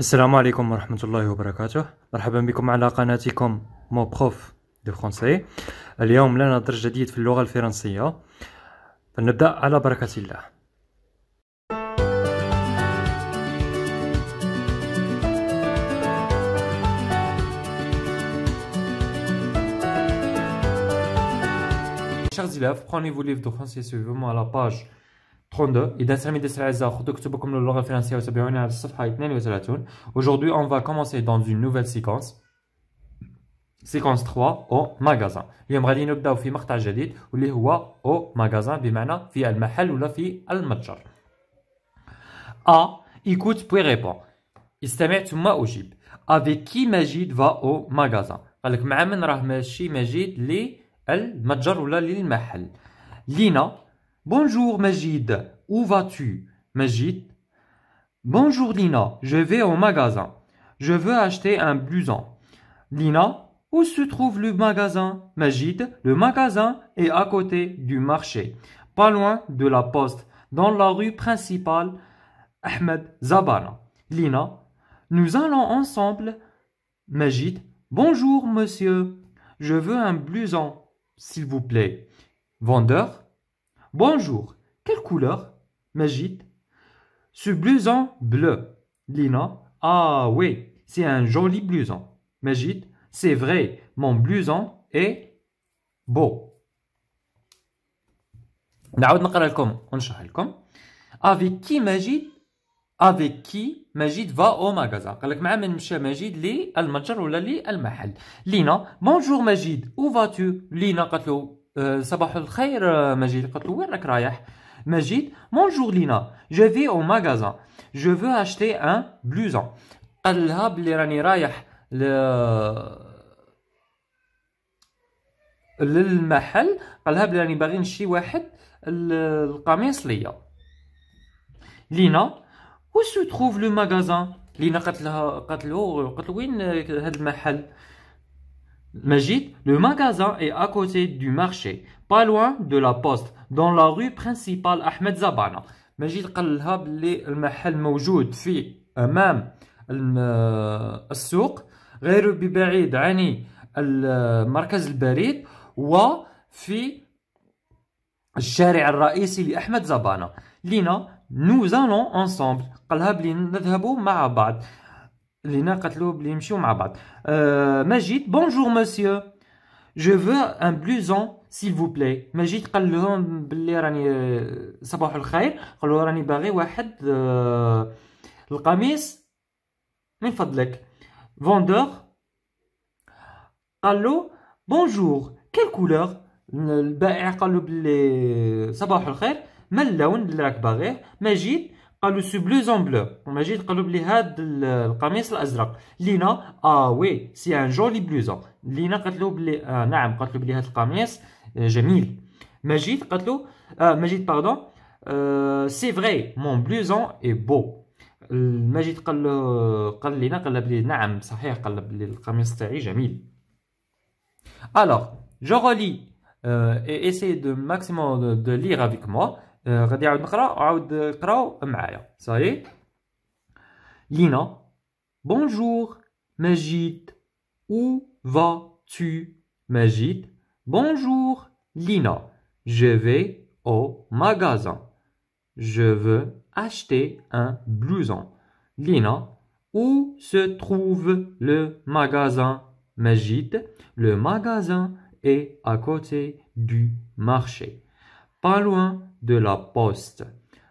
السلام عليكم ورحمة الله وبركاته مرحبا بكم على قناتكم مو بخوف دو فرونسي اليوم لنا درس جديد في اللغة الفرنسية فنبدأ على بركة الله Chers élèves, prenez vos livres de français suivez-moi à la page 32 إذا سامي الأعزاء خذوا كتبكم للغة الفرنسية وتابعونا على الصفحة 32 Aujourd'hui on va commencer dans une nouvelle séquence سيكونس 3 او ماغازان اليوم غادي نبداو في مقطع جديد واللي هو او ماغازان بمعنى في المحل ولا في المتجر ا ايكوت بوي ريبون استمع ثم اجيب افيك كي مجيد فا او ماغازان قالك مع من راه ماشي مجيد للمتجر ولا للمحل لينا Bonjour Majid, où vas-tu Majid. Bonjour Lina, je vais au magasin. Je veux acheter un blouson. Lina, où se trouve le magasin Majid, le magasin est à côté du marché, pas loin de la poste, dans la rue principale Ahmed Zabana. Lina, nous allons ensemble. Majid, bonjour monsieur, je veux un blouson, s'il vous plaît. Vendeur, Bonjour, quelle couleur Majid. Ce blouson bleu. Lina. Ah oui, c'est un joli blouson. Majid. C'est vrai, mon blouson est beau. Avec qui Majid Avec qui Majid va au magasin. ou mahal Lina, bonjour Majid, où vas-tu Lina, Euh, صباح الخير آه، مجيد قلت له وين راك رايح مجيد بونجور لينا جو في او ماغازان جو فو اشتي ان بلوزون قال لها بلي راني رايح ل للمحل قال لها بلي راني باغي نشري واحد القميص ليا لينا وسو تروف لو ماغازان لينا قالت لها قالت له قالت له وين هذا المحل Majid, le magasin est à côté du marché, pas loin de la poste, dans la rue principale Ahmed Zabana. Majid قالها بلي المحل موجود في أمام السوق غير ببعيد عن مركز البريد في الشارع الرئيسي لأحمد زبانة لينا nous allons ensemble قالها بلي نذهب مع بعض لينا قالت بلي يمشيو مع بعض مجيد بونجور مسيو جو فو ان بلوزون سيل فو بلاي مجيد قال لهم بلي راني آه، صباح الخير قالوا راني باغي واحد آه، القميص من فضلك فوندور قالو بونجور كيل كولور البائع قالو بلي آه، صباح الخير ما اللون اللي راك باغيه مجيد قالوا سو بلوزون بلو ماجي تقلب بلي هذا القميص الازرق لينا اه وي سي ان جولي بلوزون لينا قالت له بلي آه نعم قالت له بلي هذا القميص جميل مجيد قالت له آه مجيد باردون سي فري مون بلوزون اي بو مجيد قال له قال لينا قال بلي نعم صحيح قال بلي القميص تاعي جميل الوغ جو رولي Euh, et essayez de maximum de, de, lire avec moi. غادي bonjour نقرا وعاود قراو معايا صاي Lina Bonjour Majid où vas-tu Majid bonjour Lina je vais au magasin je veux acheter un blouson Lina où se trouve le magasin Majid Le magasin est à côté du marché, pas loin de la Poste,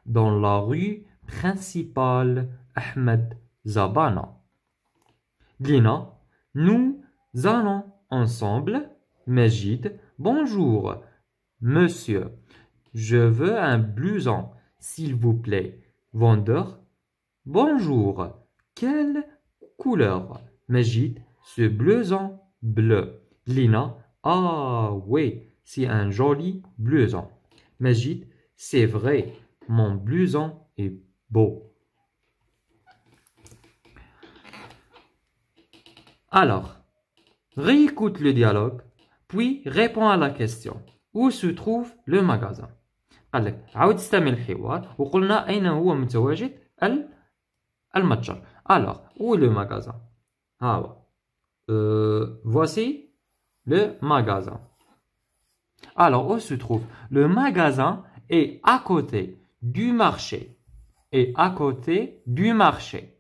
dans la rue principale Ahmed Zabana. Lina, nous allons ensemble. Majid, bonjour. Monsieur, je veux un blouson, s'il vous plaît. Vendeur, bonjour. Quelle couleur Majid, ce blouson bleu. Lina, ah oui, c'est un joli blouson. Majid, c'est vrai, mon blouson est beau. Alors, réécoute le dialogue, puis réponds à la question. Où se trouve le magasin alors où est le magasin ah euh, voici le magasin alors où se trouve le magasin et à côté du marché. Et à côté du marché.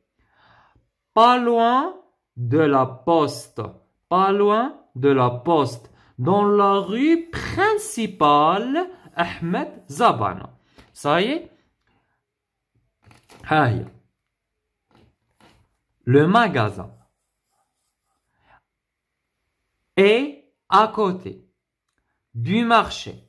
Pas loin de la poste. Pas loin de la poste. Dans la rue principale Ahmed Zabana. Ça y est. Le magasin et à côté du marché.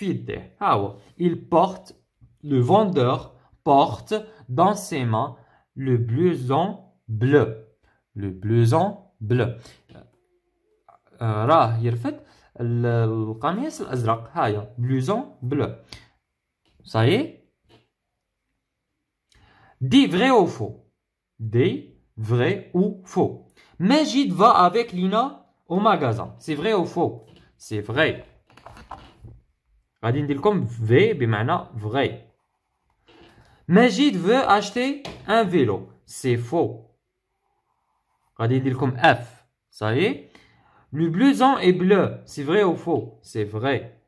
Il porte, le vendeur porte dans ses mains le blouson bleu. Le blouson bleu. راه euh, y le blouson bleu. Ça y est. vrai ou faux des vrai ou faux Majid va avec Lina au magasin c'est vrai ou faux c'est vrai غادي ندير لكم V, vrai Majid veut acheter un vélo c'est faux غادي F ça y est le blouson est bleu c'est vrai ou faux c'est vrai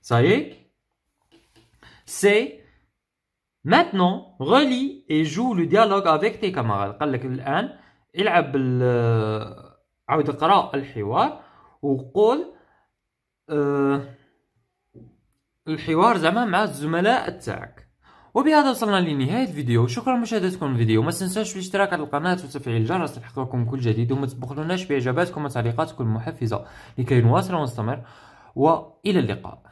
ça y c'est Maintenant, relis et joue le dialogue avec tes camarades. قال وقول أه الحوار زعما مع الزملاء تاعك وبهذا وصلنا لنهايه الفيديو شكرا لمشاهدتكم الفيديو ما تنساوش الاشتراك على القناه وتفعيل الجرس ليحصلكم كل جديد وما تبخلوناش باعجاباتكم وتعليقاتكم المحفزه لكي نواصل ونستمر والى اللقاء